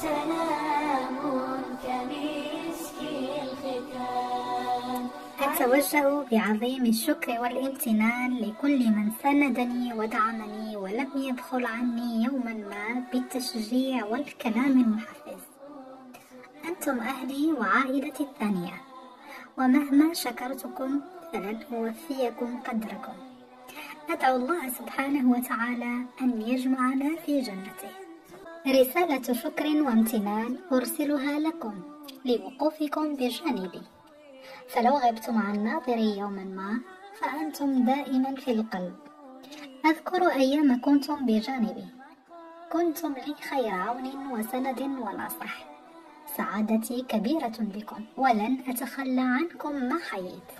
سلام كمسك الختام أتوجه بعظيم الشكر والامتنان لكل من ساندني ودعمني ولم يدخل عني يوما ما بالتشجيع والكلام المحفز أنتم أهلي وعائلتي الثانية ومهما شكرتكم فلن أوفيكم قدركم أدعو الله سبحانه وتعالى أن يجمعنا في جنته رسالة شكر وامتنان أرسلها لكم لوقوفكم بجانبي فلو غبتم عن ناظري يوما ما فأنتم دائما في القلب أذكر أيام كنتم بجانبي كنتم لي خير عون وسند ونصح سعادتي كبيرة بكم ولن أتخلى عنكم ما حييت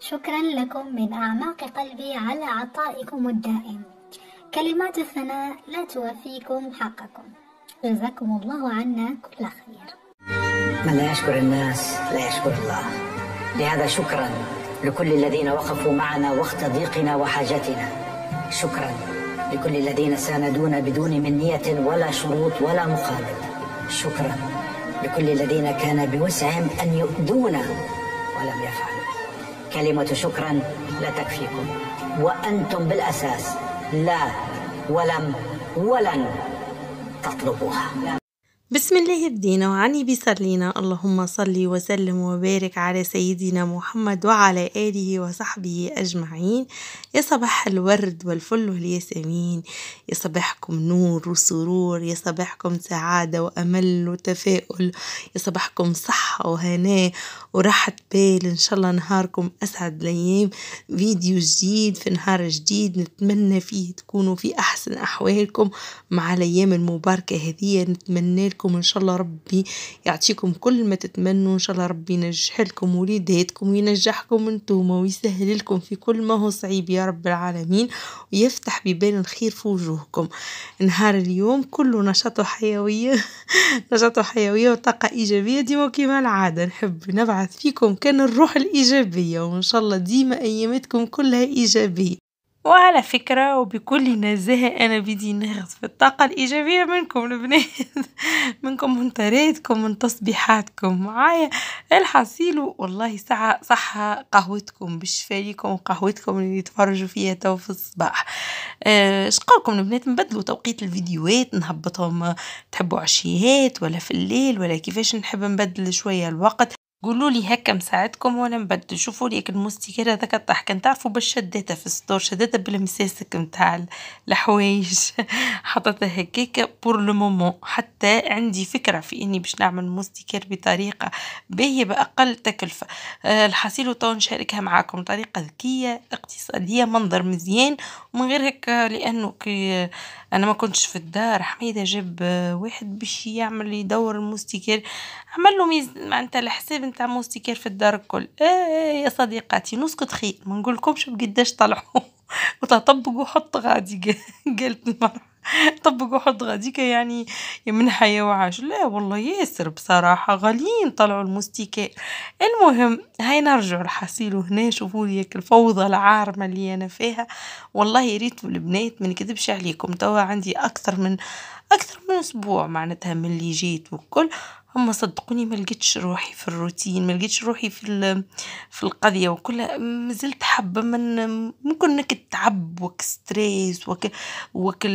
شكرا لكم من أعماق قلبي على عطائكم الدائم كلمات الثناء لا توفيكم حقكم جزاكم الله عنا كل خير من لا يشكر الناس لا يشكر الله لهذا شكرا لكل الذين وقفوا معنا وقت ضيقنا وحاجتنا شكرا لكل الذين ساندونا بدون منية ولا شروط ولا مقابل شكرا لكل الذين كان بوسعهم أن يؤذونا ولم يفعلوا كلمة شكرا لا تكفيكم وأنتم بالأساس لا ولم ولن تطلبوها بسم الله الدين وعني بسرلينا اللهم صلي وسلم وبارك على سيدنا محمد وعلى آله وصحبه أجمعين يا صباح الورد والفل والياسمين يا صباحكم نور وسرور يا صباحكم سعادة وأمل وتفاؤل يا صباحكم صحة وهناء وراحة بال إن شاء الله نهاركم أسعد الأيام فيديو جديد في نهار جديد نتمنى فيه تكونوا في أحسن أحوالكم مع الأيام المباركة هذه نتمنى لكم إن شاء الله ربي يعطيكم كل ما تتمنوا إن شاء الله ربي ينجح لكم وليداتكم وينجحكم انتوما ويسهل لكم في كل ما هو صعيب يا رب العالمين ويفتح ببال الخير في وجوهكم نهار اليوم كله نشاط وحيوية نشاط وحيوية وطاقة إيجابية ديما كيما العادة نحب نبعث تبعث فيكم كان الروح الإيجابية وإن شاء الله ديما أيامتكم كلها إيجابية وعلى فكرة وبكل نزاهة أنا بدي ناخذ في الطاقة الإيجابية منكم البنات منكم من طريقتكم من تصبيحاتكم معايا الحصيل والله ساعة صحة قهوتكم بشفاليكم ليكم وقهوتكم اللي تفرجوا فيها تو في الصباح أه شقالكم البنات نبدلوا توقيت الفيديوهات نهبطهم تحبوا عشيات ولا في الليل ولا كيفاش نحب نبدل شوية الوقت قولولي هكا مساعدكم وانا نبدل شوفوا لي المستيكر هذاك طاح كان تعرفوا باش شديتها في السطور شديتها بالمساسك نتاع الحوايج حطيتها هكاك بور لو مومون حتى عندي فكره في اني باش نعمل مستيكر بطريقه باهيه باقل تكلفه أه الحصيل تو نشاركها معاكم طريقه ذكيه اقتصاديه منظر مزيان من غير هكا لأنه كي أنا ما كنتش في الدار حميدة جاب واحد باش يعمل يدور عمل عملو ميز معنتها الحساب نتاع موستيكير في الدار الكل، آآ إيه، يا صديقاتي نسكت خير منقولكمش بقداش طلعو وتطبقوا حط غادي قالت المرا. طبقوا حط غاديك يعني من حياة وعاش لا والله ياسر بصراحة غاليين طلعوا المستيكات المهم هاي نرجع الحصيل هنا شوفوا ليك الفوضى العارمة اللي انا فيها والله يا ريت البنات ما نكذبش عليكم توا عندي اكثر من اكثر من اسبوع معناتها من اللي جيت والكل اما صدقوني ما لقيتش روحي في الروتين ما لقيتش روحي في في القضيه وكلها مازلت حبه من ممكن انك تعب وك ستريس وك وك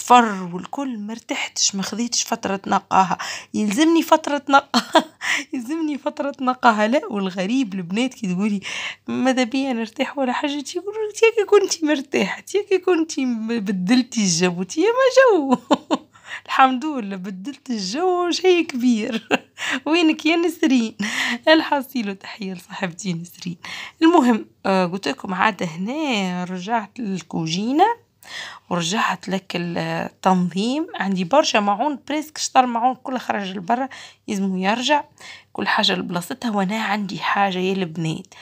صفر والكل مرتحتش مخذيتش فترة نقاها يلزمني فترة نقاها يلزمني فترة نقاها لا والغريب البنات كي تقولي ماذا بيا نرتاح ولا حاجة تيقولوا كي كنتي مرتاحة كي كنتي بدلتي الجو يا ما جو الحمد لله بدلت الجو شيء كبير وينك يا نسرين الحصيل تحية لصاحبتي نسرين المهم آه، قلت لكم عاد هنا رجعت للكوجينه ورجعت لك التنظيم عندي برشا معون بريسك شطر معون كل خرج لبرا يزمو يرجع كل حاجة لبلاصتها وانا عندي حاجة يا البنات.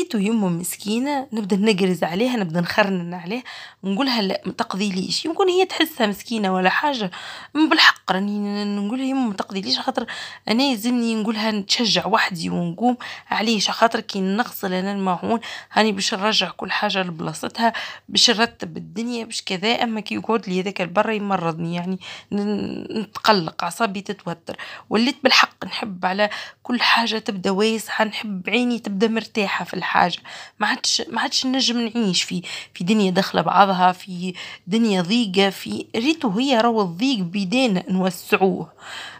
لقيتو يمه مسكينة نبدا نقرز عليها نبدا نخرنن عليها نقولها لا تقضيليش يمكن هي تحسها مسكينة ولا حاجة بالحق راني نقولها يمه تقضيليش خاطر انا يزني نقولها نتشجع وحدي ونقوم علاش خاطر كي نغسل انا الماعون هاني باش نرجع كل حاجة لبلاصتها باش نرتب الدنيا باش كذا اما كي يقعد لي هذاك البرا يمرضني يعني نتقلق اعصابي تتوتر وليت بالحق نحب على كل حاجة تبدا واسعة نحب عيني تبدا مرتاحة في الحاجه ما عادش ما عادش نجم نعيش في في دنيا داخله بعضها في دنيا ضيقه في ريتو هي راهو الضيق بيدينا نوسعوه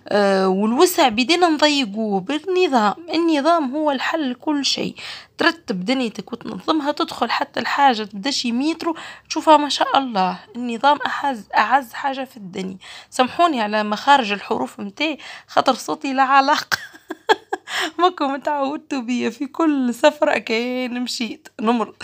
أه والوسع بيدينا نضيقوه بالنظام النظام هو الحل لكل شيء ترتب دنيتك وتنظمها تدخل حتى الحاجة تبدا شي مترو تشوفها ما شاء الله النظام أعز, أعز حاجة في الدنيا سامحوني على مخارج الحروف متي خاطر صوتي لا علاقة كنت تعودتوا بيا في كل سفرة كان مشيت نمر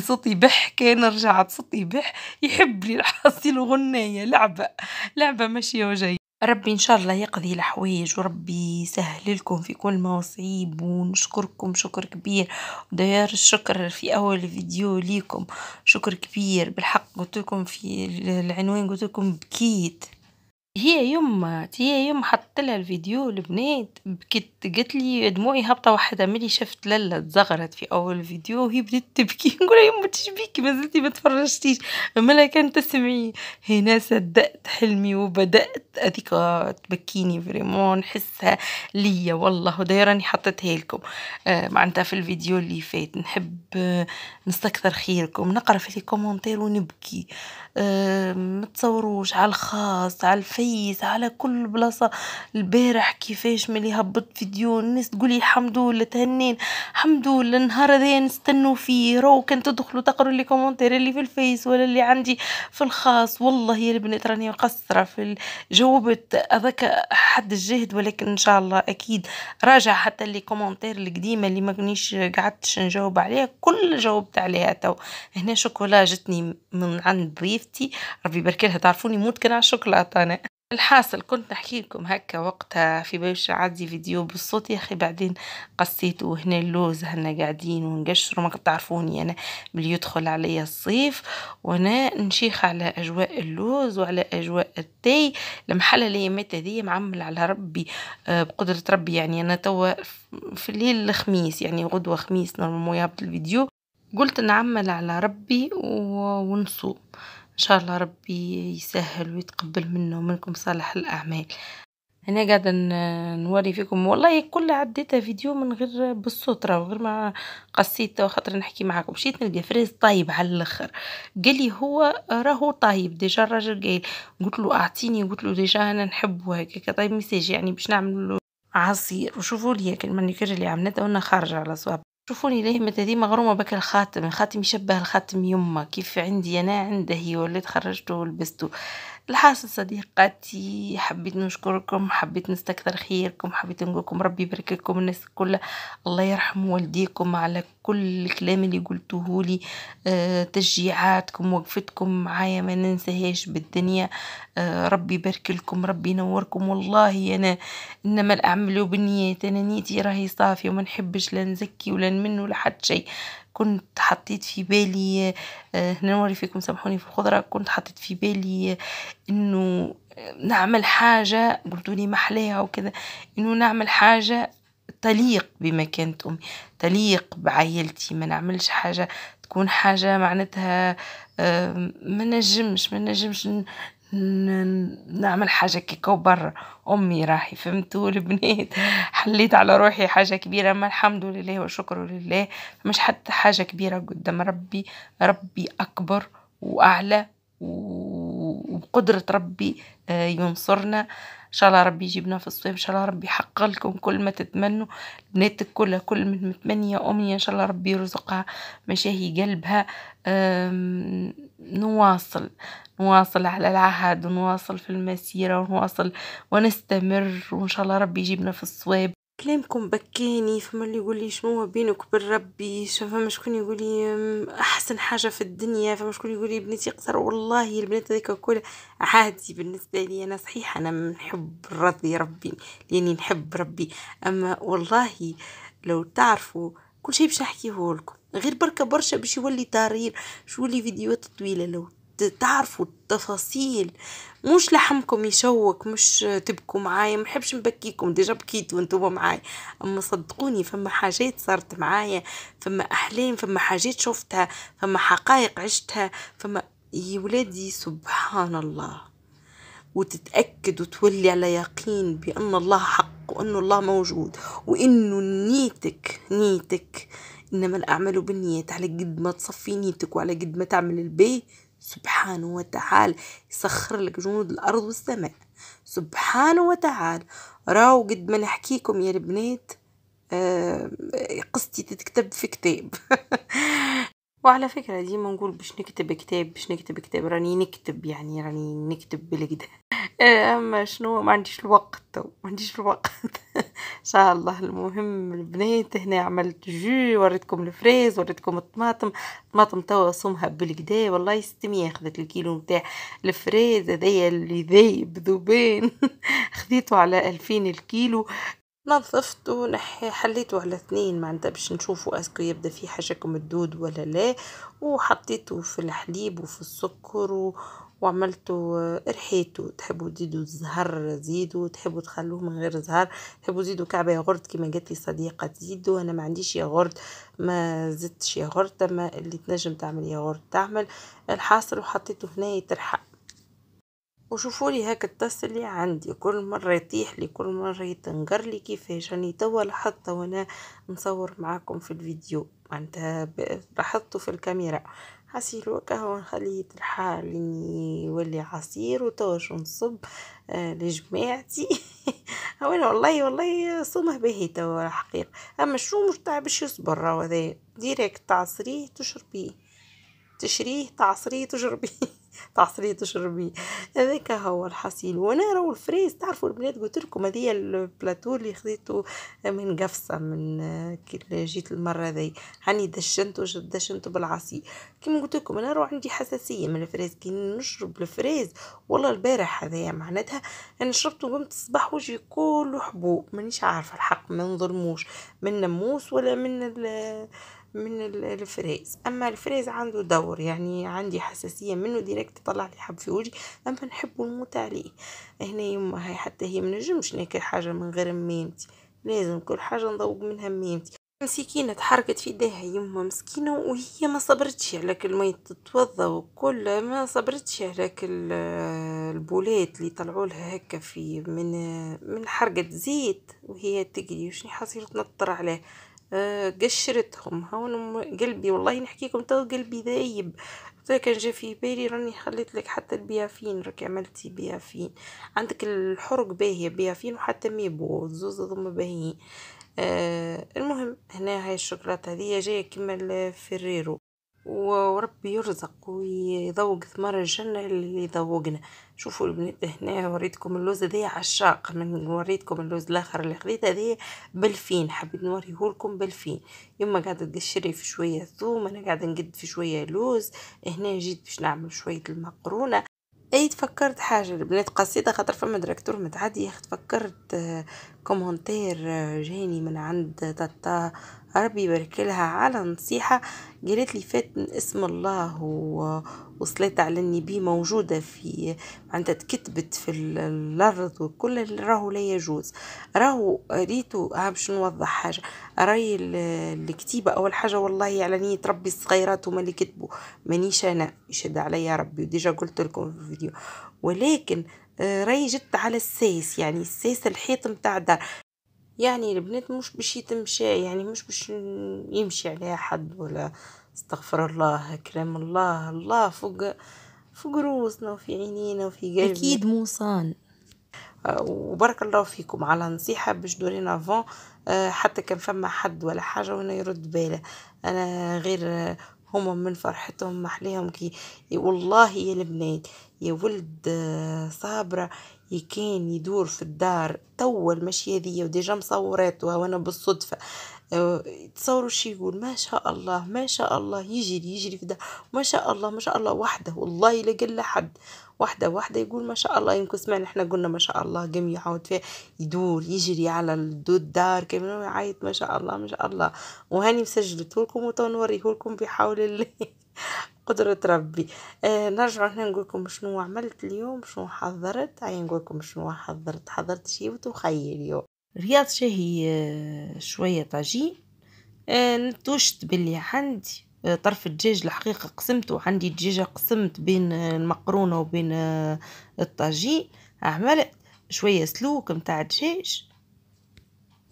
صوتي بح كان رجعت صوتي بح يحب لي الحاصل غنية لعبة لعبة ماشية وجاية ربي ان شاء الله يقضي الحوايج وربي يسهل لكم في كل مواصيب ونشكركم شكر كبير وديار الشكر في اول فيديو ليكم شكر كبير بالحق قلت لكم في العنوان قلت لكم بكيت هي يما هي يما حطت لها الفيديو البنات بكت قالت لي دموعي هابطه وحده ملي شفت لالا تزغرت في اول فيديو وهي بدات تبكي نقول لها يما تشبيكي مازلتي ما تفرجتيش ملا كانت تسمعي هنا صدقت حلمي وبدات هذيك تبكيني فريمون نحسها ليا والله راني حطيتها لكم آه، معناتها في الفيديو اللي فات نحب نستكثر خيركم نقرا في لي كومونتير ونبكي متصوروش على الخاص على الفيس على كل بلاصة البارح كيفاش ملي هبط فيديو الناس تقولي الحمد لله تهنينا الحمد لله النهار هذايا نستنوا فيه رو كان تدخلوا تقروا لي كومنتير اللي في الفيس ولا اللي عندي في الخاص والله يا البنات راني مقصرة في جاوبت هذاك حد الجهد ولكن ان شاء الله اكيد راجع حتى لي كومنتير القديمة اللي ما كنيش قعدتش نجاوب عليها كل جاوبت عليها تو هنا شوكولا جتني من عند ضيف حبيبتي ربي يبارك لها تعرفوني موت كان على الشوكولاته انا الحاصل كنت نحكي لكم هكا وقتها في باش عندي فيديو بالصوت يا اخي بعدين قصيت هنا اللوز هنا قاعدين ونقشر ما تعرفوني انا ملي يدخل عليا الصيف وانا نشيخ على اجواء اللوز وعلى اجواء التاي المحل الايامات هذه معمل على ربي آه، بقدره ربي يعني انا توا في الليل الخميس يعني غدوه خميس نورمالمون يهبط الفيديو قلت نعمل على ربي ونصوم ان شاء الله ربي يسهل ويتقبل منا ومنكم صالح الاعمال انا قاعده نوري فيكم والله كلها عديتها فيديو من غير بالصوت راه غير ما قصيت خاطر نحكي معاكم مشيت نلقى فريز طايب على الاخر قال لي هو راهو طايب ديجا الراجل قال قلت له اعطيني قلت له ديجا انا نحبه هكاك طيب ميساج يعني باش نعمل له عصير وشوفوا لي كلمه اللي عملتها وانا خارجه على صواب شوفوني ليه متى دي مغرومة بك الخاتم الخاتم يشبه الخاتم يما كيف عندي أنا عنده هي ولات خرجته ولبسته الحاسة صديقاتي حبيت نشكركم حبيت نستكثر خيركم حبيت نقولكم ربي يبارك لكم الناس كلها الله يرحم والديكم على كل الكلام اللي قلته لي آه تشجيعاتكم وقفتكم معايا ما ننساهاش بالدنيا آه ربي يبارك لكم ربي ينوركم والله انا انما الاعمال بالنيات انا نيتي راهي صافيه وما نحبش لا نزكي ولا نمن ولا حد شيء كنت حطيت في بالي آه هنا نوري فيكم سامحوني في الخضره كنت حطيت في بالي آه، انه نعمل حاجه قلتولي محليها وكذا انه نعمل حاجه تليق بمكانة أمي تليق بعايلتي ما نعملش حاجة تكون حاجة معناتها ما نجمش ما نجمش نعمل حاجة كيكو برا أمي راحي فهمتوا البنات حليت على روحي حاجة كبيرة ما الحمد لله وشكر لله مش حتى حاجة كبيرة قدام ربي ربي أكبر وأعلى وقدرة ربي آه، ينصرنا شاء الله ربي يجيبنا في الصيف ان شاء الله ربي يحقق لكم كل ما تتمنوا بناتك كلها كل من متمنية امنية ان شاء الله ربي يرزقها مشاهي قلبها نواصل نواصل على العهد ونواصل في المسيرة ونواصل ونستمر وإن شاء الله ربي يجيبنا في الصواب كلامكم بكاني، فما اللي يقولي شنوا بينك وبين ربي، فما شكون يقولي أحسن حاجة في الدنيا، فما شكون يقولي بنتي قصر، والله البنات هذيك كل عادي بالنسبة لي أنا صحيح أنا نحب نرضي ربي لأني نحب ربي، أما والله لو تعرفوا كل شي باش نحكيهولكم، غير بركا برشا باش يولي تهريج، شو لي فيديوهات طويلة لو. تعرفوا التفاصيل مش لحمكم يشوك مش تبكوا معايا منحبش نبكيكم ديجا بكيت وانتم معايا اما صدقوني فما حاجات صارت معايا فما احلام فما حاجات شفتها فما حقائق عشتها فما يا ولادي سبحان الله وتتأكد وتولي على يقين بأن الله حق وأن الله موجود وأنه نيتك نيتك إنما الأعمال بالنيات على قد ما تصفي نيتك وعلى قد ما تعمل البي سبحانه وتعالى يسخر لك جنود الأرض والسماء سبحانه وتعالى راو قد ما نحكيكم يا البنات آه، قصتي تتكتب في كتاب وعلى فكرة ديما نقول باش نكتب كتاب باش نكتب كتاب راني نكتب يعني راني نكتب بالكدا اما شنو ما عنديش الوقت ما عنديش الوقت ان شاء الله المهم البنات هنا عملت جو وريتكم الفريز وريتكم الطماطم الطماطم تو صومها بالكدا والله يستمي اخذت الكيلو نتاع الفريز هذايا اللي ذايب ذوبان خذيته على ألفين الكيلو نظفتو ونحي حليته على اثنين معنتها باش نشوفو اسكو يبدا فيه حشكم الدود ولا لا وحطيتو في الحليب وفي السكر وعملتو رحيتو تحبوا تزيدوا الزهر زيدوا تحبوا تخلوه من غير زهر تحبوا تزيدوا كعبه ياغورت كما قالت لي صديقه تزيدوا انا ما عنديش ياغورت ما زدتش ياغورت اما اللي تنجم تعمل ياغورت تعمل الحاصل وحطيته هنا يترحق وشوفوا لي هاك الطاس اللي عندي كل مرة يطيح لي كل مرة يتنقر لي كيفاش راني توا لاحظته وانا نصور معاكم في الفيديو معناتها لاحظته في الكاميرا عصير وكهوة نخليه الحال يولي عصير وتوا نصب آه، لجماعتي وانا والله والله صومه باهي توا حقيقة اما شو مش باش يصبر هذا ديريكت تعصريه تشربيه تشريه تعصريه تجربي تعصريه تجربي هذاك هو الحصيل وانا راهو الفريز تعرفوا البنات قلت لكم هذه البلاطو اللي خذيته من قفصه من كي جيت المره ذي هاني دشنتو دشنتو بالعصي كيما قلت لكم انا راهو عندي حساسيه من الفريز كي نشرب الفريز والله البارح هذايا معناتها انا شربته قمت الصباح وجهي كله حبوب مانيش عارفه الحق ما نظلموش من نموس ولا من من الفريز اما الفريز عنده دور يعني عندي حساسيه منه ديريكت طلع لي حب في وجهي اما نحب نموت عليه هنا يما هي حتى هي منجمش ناكل حاجه من غير ميمتي لازم كل حاجه نذوق منها ميمتي مسكينة تحركت في يديها يما مسكينة وهي ما صبرتش على كل ما تتوضا وكل ما صبرتش على كل آه، البولات اللي طلعوا لها هكا في من آه، من حرقة زيت وهي تجري وشني حصير تنطر عليه آه، قشرتهم هون قلبي والله نحكيكم تو قلبي ذايب تو كان جا في بالي راني خليت لك حتى البيافين راك عملتي بيافين عندك الحرق باهية بيافين وحتى ميبو زوز هذوما باهيين آه المهم هنا هاي الشوكولاتة هذه جاية كيما الفريرو وربي يرزق ويذوق ثمار الجنة اللي ذوقنا شوفوا البنات هنا وريتكم اللوز هذايا عشاق من وريتكم اللوز الاخر اللي خذيته هذايا بالفين حبيت نوريهولكم بالفين يما قاعدة تقشري في شوية ثوم انا قاعدة نقد في شوية لوز هنا جيت باش نعمل شوية المقرونة اي تفكرت حاجة البنات قصيدة خاطر فما دراكتور متعدي تفكرت آه، كومونتير آه، جاني من عند تاتا ربي يبارك لها على نصيحة قالت لي فاتن اسم الله وصلت على النبي موجودة في معناتها تكتبت في الأرض وكل راهو لا يجوز راهو ريتو باش نوضح حاجة راي الكتيبة أول حاجة والله على نية ربي الصغيرات هما اللي كتبوا مانيش أنا يشهد عليا ربي وديجا قلت لكم في الفيديو ولكن آه، راي جت على الساس يعني الساس الحيط متاع الدار يعني البنات مش باش يتمشى يعني مش باش يمشي عليها حد ولا استغفر الله كلام الله الله فوق فوق روسنا وفي عينينا وفي قلبنا اكيد موصان آه، وبارك الله فيكم على نصيحه باش دورين فون آه، حتى كان فما حد ولا حاجه وانا يرد باله انا غير آه، هما من فرحتهم محليهم كي والله يا البنات يا ولد صابره كان يدور في الدار توا المشية هذيا وديجا مصوراتها وانا بالصدفة آه، تصوروا شي يقول ما شاء الله ما شاء الله يجري يجري في الدار ما شاء الله ما شاء الله وحده والله لا قال حد واحدة واحدة يقول ما شاء الله يمكن سمعنا احنا قلنا ما شاء الله قام يعاود فيها يدور يجري على الدار كامل يعيط ما شاء الله ما شاء الله وهاني مسجلته لكم وتو نوريه لكم بحول الله قدرة ربي اه نرجع هنا نقولكم شنو عملت اليوم شنو حضرت هيا نقولكم شنو حضرت حضرت شي وتخيل اليوم رياض شاهي آه، شوية طاجين اه نتوشت باللي عندي آه، طرف الدجاج الحقيقة قسمته عندي دجاجة قسمت بين آه، المقرونة وبين الطاجين عملت شوية سلوك متاع دجاج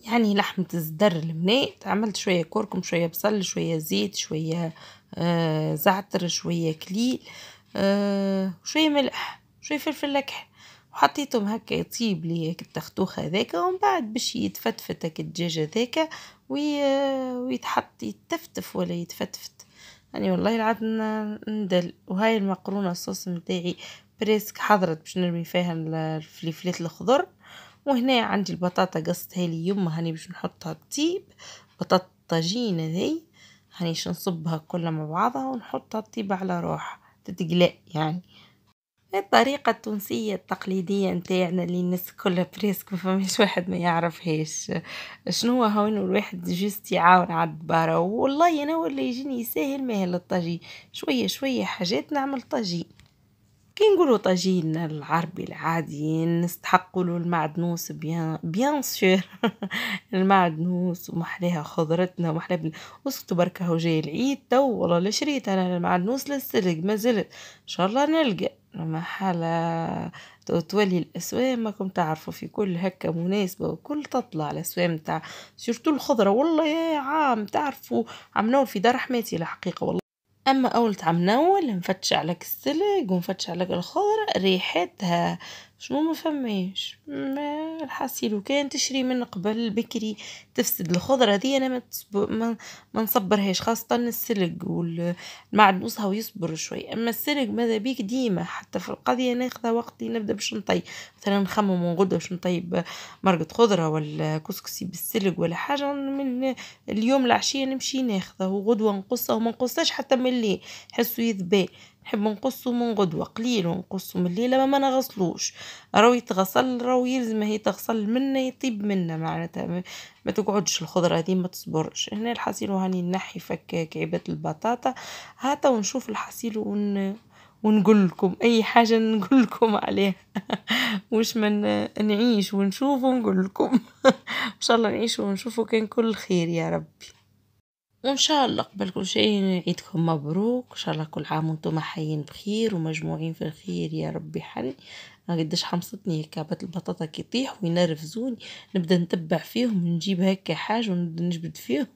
يعني لحمة الزدر المنيت عملت شوية كركم شوية بصل شوية زيت شوية آه، زعتر شوية كليل آه، شوية ملح شوية فلفل أكحل وحطيتهم هكا يطيب لي التختوخ هذاك ومن بعد باش يتفتفت هكا الدجاج هذاك ويتحط يتفتف ولا يتفتفت يعني والله العاد ندل وهاي المقرونة الصوص متاعي بريسك حضرت باش نرمي فيها الفليفلات الخضر وهنا عندي البطاطا قصتها لي يمه هاني باش نحطها تطيب بطاطا طاجين هذي هنيش يعني نصبها كلها مع بعضها ونحطها تطيب على روحها تتقلق يعني الطريقة التونسية التقليدية نتاعنا اللي الناس كلها بريسك ما فماش واحد ما هيش شنو هون الواحد جست يعاون على الدبارة والله انا ولا يجيني يسهل ماهل الطاجين شوية شوية حاجات نعمل طاجين كي نقولوا طاجين العربي العادي نستحقوا له المعدنوس بيان بيان سور المعدنوس ومحلاها خضرتنا ومحلاها بن... وسكتوا بركة هو جاي العيد تو والله لا شريت انا المعدنوس للسلق ما زلت ان شاء الله نلقى ما حالة تولي الاسوام راكم تعرفوا في كل هكا مناسبه وكل تطلع الاسوام تاع سورتو الخضره والله يا عام تعرفوا عملوه في دار حماتي الحقيقه والله أما أول تعمنول نفتش عليك السلق ونفتش عليك الخضرة ريحتها شنو ما فماش ما الحاصل وكان تشري من قبل بكري تفسد الخضرة دي انا ما, ما, ما نصبرهاش خاصة السلق والمعدنوسها ويصبر شوي اما السلق ماذا بيك ديما حتى في القضية ناخذ وقتي نبدا باش نطيب مثلا نخمم ونغدو باش نطيب مرقة خضرة ولا كسكسي بالسلق ولا حاجة من اليوم العشية نمشي ناخذه وغدوة نقصه وما نقصهاش حتى من الليل حسو يذبال نحب نقصو من غدوة قليل ونقصو من الليلة ما نغسلوش راهو يتغسل راهو يلزم هي تغسل منا يطيب منا معناتها ما تقعدش الخضرة هذه ما تصبرش هنا الحصيل وهاني نحي فك كعبات البطاطا هاتا ونشوف الحصيل ون ونقول لكم اي حاجه نقول لكم عليها واش من نعيش ونشوف ونقول لكم ان شاء الله نعيش ونشوفه كان كل خير يا ربي وان شاء الله قبل كل شيء عيدكم مبروك ان شاء الله كل عام وانتم حيين بخير ومجموعين في الخير يا ربي ما قداش حمصتني كعبات البطاطا كيطيح وينرفزوني نبدا نتبع فيهم نجيب هكا حاجه ونبدا نجبد فيهم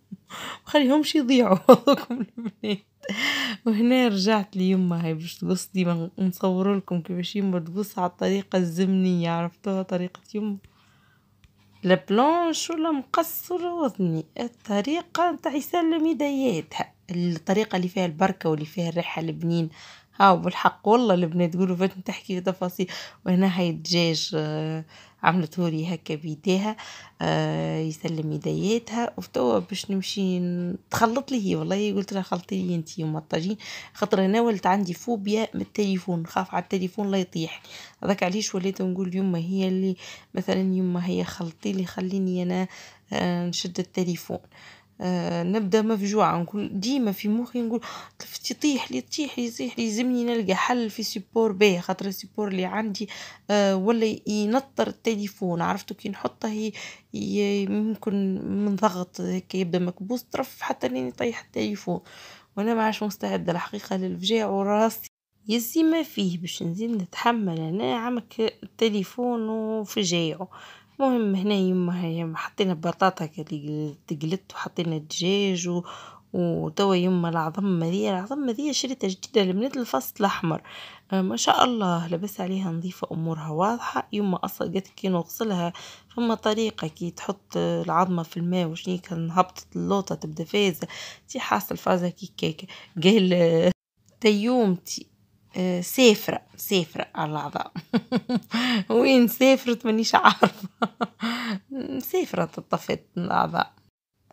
مخليهمش يضيعوا هذوكم البنات وهنا رجعت ليما هاي باش تقص ديما نصور لكم كيفاش يما تقص على الطريقه الزمنيه عرفتوها طريقه يما البلونش ولا مقصر وذني الطريقة تاع يسلم يدياتها الطريقة اللي فيها البركة واللي فيها الريحة البنين هاو بالحق والله البنات تقولوا فات تحكي في تفاصيل وهنا هاي الدجاج آه، عملت لي هكا بيديها آه يسلم يدياتها وفتوا باش نمشي تخلط لي هي والله قلت لها خلطي لي انت يوم الطاجين خاطر انا ولت عندي فوبيا من التليفون نخاف على التليفون لا يطيح هذاك علاش وليت نقول يما هي اللي مثلا يما هي خلطي لي خليني انا آه نشد التليفون آه، نبدا مفجوعه نقول ديما في مخي نقول تلفتي طيح لي طيح لي يصيح لي يلزمني نلقى حل في سيبور باهي خاطر السيبور اللي عندي آه، ولا ينطر التليفون عرفتو كي نحطه ممكن من ضغط هيك يبدا مكبوس طرف حتى لين يطيح التليفون وانا ما عادش مستعده الحقيقه للفجاع وراسي يزي ما فيه باش نزيد نتحمل انا عمك التليفون وفجاعه المهم هنا يما هي حطينا بطاطا تقلت وحطينا الدجاج و وتوا يما العظم هذيا العظم هذيا شريتها جديده البنات الفصل الاحمر أه، ما شاء الله لبس عليها نظيفه امورها واضحه يما اصلا قالت كي نغسلها فما طريقه كي تحط العظمه في الماء وشني كان هبطت اللوطه تبدا فازه تي حاصل فازه كي كيكه قال تيومتي سافرة سافرة اللحظة وين سافرت مانيش عارفة مسافرة طفت اللحظة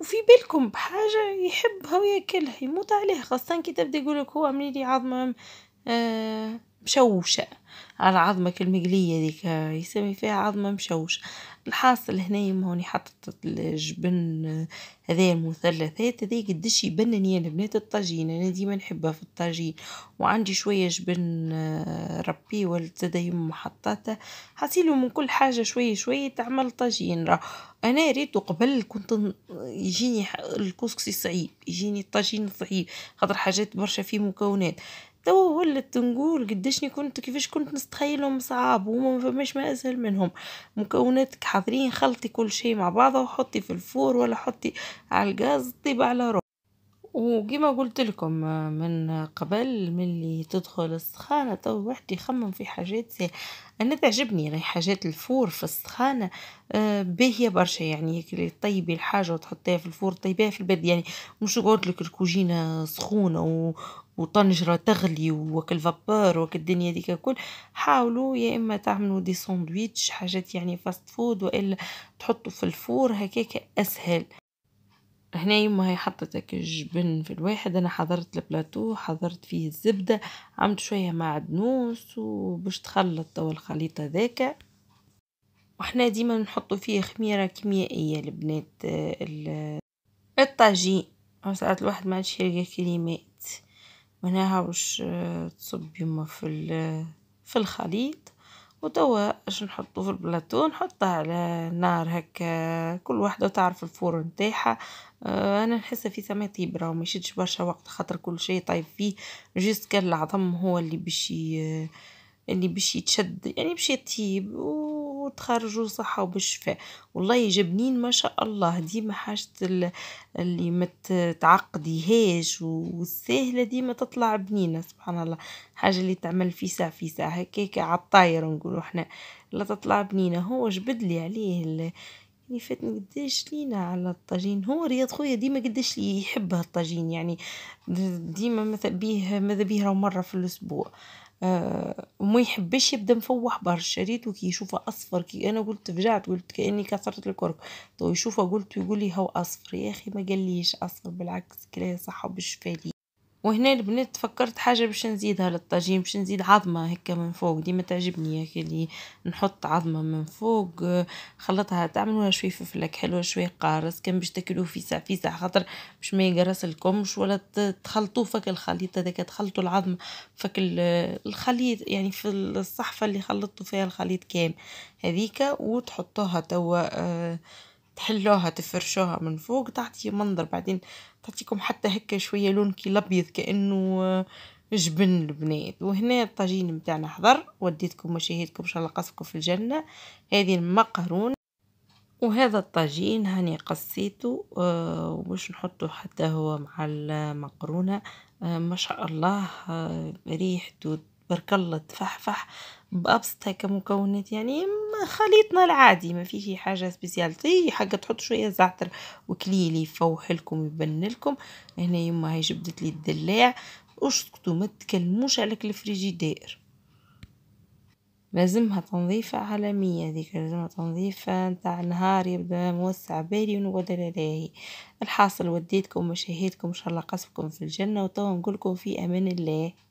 وفي بالكم بحاجة يحبها وياكلها يموت عليها خاصة كي تبدا يقولك هو عملي لي عظمة آه، مشوشة على عظمك المقلية ديك يسمي فيها عظمة مشوشة الحاصل هنايا هوني حطت الجبن هذايا المثلثات هذايا قداش يبنني انا بنات الطاجين انا ديما نحبها في الطاجين وعندي شويه جبن آه، ربي ولد زاده يم محطاته حاسيلو من كل حاجه شويه شويه تعمل طاجين راه انا ريتو قبل كنت يجيني الكسكسي صعيب يجيني الطاجين صعيب خاطر حاجات برشا فيه مكونات توا ولت نقول قداشني كنت كيفاش كنت نستخيلهم صعاب وما فماش ما اسهل منهم مكوناتك حاضرين خلطي كل شيء مع بعضه وحطي في الفور ولا حطي على الغاز طيب على روحك وكيما قلت لكم من قبل ملي تدخل السخانة تو الواحد يخمم في حاجات سي انا تعجبني راهي حاجات الفور في السخانة آه، باهية برشا يعني اللي طيبي الحاجة وتحطيها في الفور طيبيها في البرد يعني مش قلت لك الكوجينة سخونة وطنجرة تغلي وكل فابور وكل الدنيا ديك الكل حاولوا يا اما تعملوا دي ساندويتش حاجات يعني فاست فود والا تحطوا في الفور هكاك اسهل هنا يما هي حطتك الجبن في الواحد انا حضرت البلاتو حضرت فيه الزبدة عملت شوية معدنوس وباش تخلط توا الخليط هذاك وحنا ديما نحطو فيه خميرة كيميائية البنات الطاجين ساعات الواحد ما عادش يلقى كلمات وهنا هاوش تصب يما في في الخليط وتوا باش نحطو في البلاطو نحطها على نار هكا كل وحده تعرف الفور نتاعها اه انا نحس في سما طيب راهو ما يشدش برشا وقت خاطر كل شيء طايب فيه جست كان العظم هو اللي باش اللي باش يتشد يعني باش يطيب وتخرجوا صحة وبالشفاء والله جبنين ما شاء الله ديما حاجة اللي ما تعقديهاش والسهلة ديما تطلع بنينة سبحان الله حاجة اللي تعمل في ساعة في ساعة هكاك عالطاير نقولوا احنا لا تطلع بنينة هو جبد لي عليه اللي يعني فاتني قداش لينا على الطاجين هو رياض خويا ديما قداش لي يحب هالطاجين يعني ديما ماذا بيه ماذا بيه مرة في الأسبوع آه وما يحبش يبدا مفوح برشا ريتو كي يشوفها اصفر كي انا قلت فجعت قلت كاني كسرت الكرك تو يشوفها قلت يقول لي هو اصفر يا اخي ما قاليش اصفر بالعكس كلا صح وبالشفالي وهنا البنات فكرت حاجة باش نزيدها للطاجين باش نزيد عظمة هكا من فوق ديما تعجبني هكا اللي نحط عظمة من فوق خلطها تعملوها شوي فلفلك حلوة شوي قارص كان باش تاكلوه في ساعة في ساعة خاطر باش ما يقرص لكمش ولا تخلطوه فك الخليط هذاك تخلطوا العظم فك الخليط يعني في الصحفة اللي خلطتوا فيها الخليط كامل هذيك وتحطوها توا آه تحلوها تفرشوها من فوق تعطي منظر بعدين تعطيكم حتى هكا شويه لون كي الابيض كانه آه، جبن البنات وهنا الطاجين نتاعنا حضر وديتكم مشاهدكم ان شاء الله قصكم في الجنه هذه المقرونه وهذا الطاجين هاني قصيته آه، وباش نحطه حتى هو مع المقرونه آه، ما شاء الله ريحته تبارك الله تفحفح بابسط هكا مكونات يعني خليطنا العادي ما في شي حاجه سبيسيال تي حاجه تحط شويه زعتر وكليل يفوح لكم يبن لكم هنا يما هي جبدت لي الدلاع اسكتوا ما تكلموش عليك الفريجيدير لازمها تنظيفة عالمية هذيك لازمها تنظيفة نتاع نهار يبدا موسع بالي ونقعد لاهي الحاصل وديتكم مشاهدكم ان شاء الله قصفكم في الجنة وتوا نقولكم في امان الله